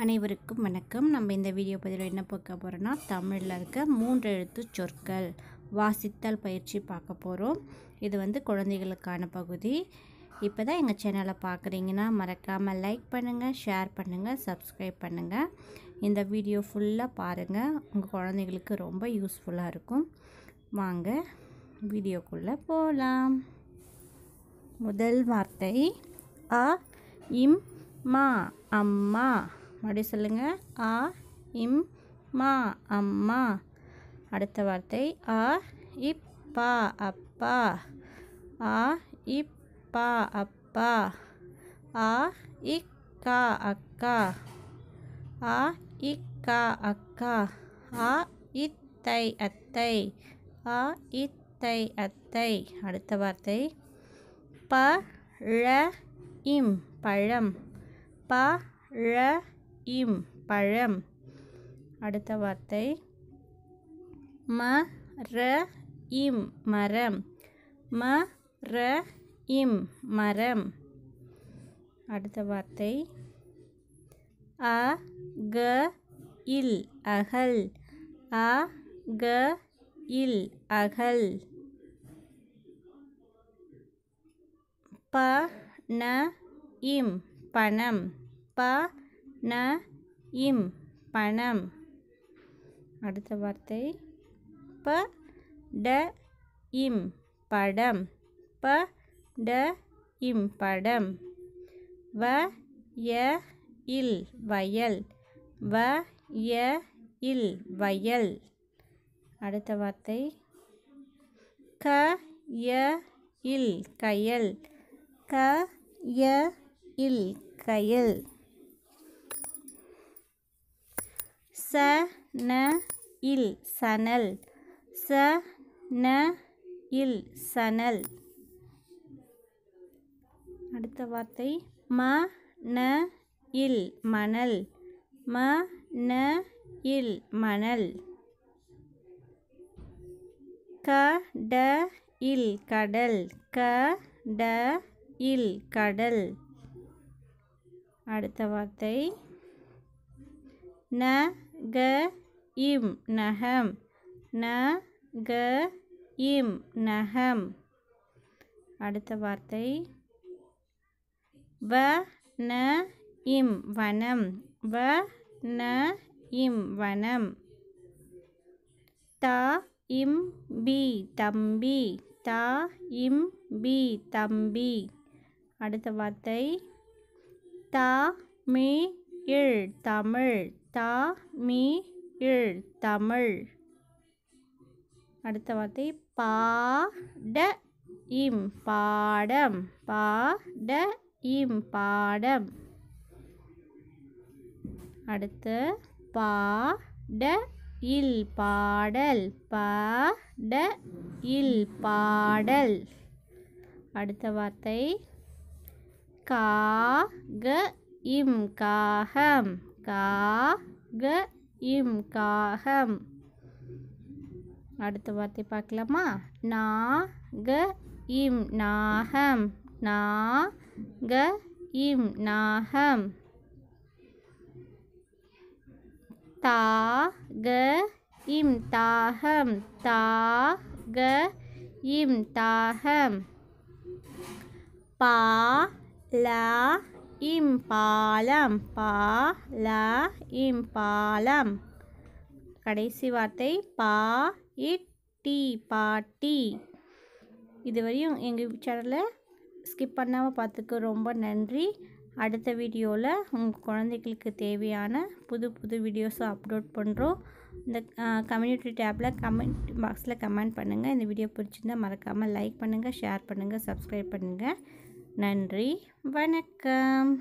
அனைவருக்கும் வணக்கம் நம்ம இந்த வீடியோ பதிவில் என்ன பார்க்க போகிறோன்னா தமிழில் இருக்க மூன்று எழுத்து சொற்கள் வாசித்தல் பயிற்சி பார்க்க போகிறோம் இது வந்து குழந்தைகளுக்கான பகுதி இப்போ தான் எங்கள் சேனலை பார்க்குறீங்கன்னா மறக்காமல் லைக் பண்ணுங்கள் ஷேர் பண்ணுங்கள் சப்ஸ்கிரைப் பண்ணுங்கள் இந்த வீடியோ ஃபுல்லாக பாருங்கள் உங்கள் குழந்தைகளுக்கு ரொம்ப யூஸ்ஃபுல்லாக இருக்கும் வாங்க வீடியோக்குள்ளே போகலாம் முதல் வார்த்தை அ இம் மா அம்மா மறுபடியும் சொல்லுங்கள் ஆ இம் மா அம்மா அடுத்த வார்த்தை ஆ இப்பா அப்பா ஆ இப்பா அப்பா ஆ இக்கா அக்கா ஆ இக்கா அக்கா ஆ இத்தை அத்தை ஆ இத்தை அத்தை அடுத்த வார்த்தை ப ழ இம் பழம் ப ழ இம் பழம் அடுத்த வார்த்தை ம ர இம் மரம் ம ர இம் மரம் அடுத்த வார்த்தை அ க இல் அகல் அ க இல் அகல் ப ந இம் பணம் ப ந இம் பணம் அடுத்த வார்த்தை ப ட இம் படம் ப ட இம் படம் வ ய இல் வயல் வ ய இல் வயல் அடுத்த வார்த்தை க ய இல் கயல் க ய இல் கயல் ச ந இல் சனல் ச அடுத்த வார்த்தை ம ந இல் மணல் ம ந இல் மணல் க ட இல் கடல் க ட இல் கடல் அடுத்த வார்த்தை ந க இம் நகம் ந க இம் நகம் அடுத்த வார்த்தை வ ந இம் வனம் வ ந இம் வனம் த இம் பி தம்பி த இம் பி தம்பி அடுத்த வார்த்தை தா மி இழ் தமிழ் தமிழ் தமிழ் அடுத்த வார்த்தை பாட இம் பாடம் பாட இம் பாடம் அடுத்து பாட இல் பாடல் பாட இல் பாடல் அடுத்த வார்த்தை காக இம் காகம் கா க இம் காகம் அடுத்த வார்த்தை பார்க்கலாமா நா க இம் நாகம் நா க இம் நாகம் தா க இம் தாகம் தா க இம் தாகம் பா ல இம்பாலம் பா ல இம்பாலம் கடைசி வார்த்தை பா இட்டி பாட்டி இதுவரையும் எங்கள் சேனலில் ஸ்கிப் பண்ணாமல் பார்த்துக்க ரொம்ப நன்றி அடுத்த வீடியோவில் உங்கள் குழந்தைகளுக்கு தேவையான புது புது வீடியோஸும் அப்லோட் பண்ணுறோம் இந்த கம்யூனிட்டி டேப்பில் கமெண்ட் பாக்ஸில் கமெண்ட் பண்ணுங்கள் இந்த வீடியோ பிடிச்சிருந்தால் மறக்காமல் லைக் பண்ணுங்கள் ஷேர் பண்ணுங்கள் சப்ஸ்கிரைப் பண்ணுங்கள் நன்றி வணக்கம்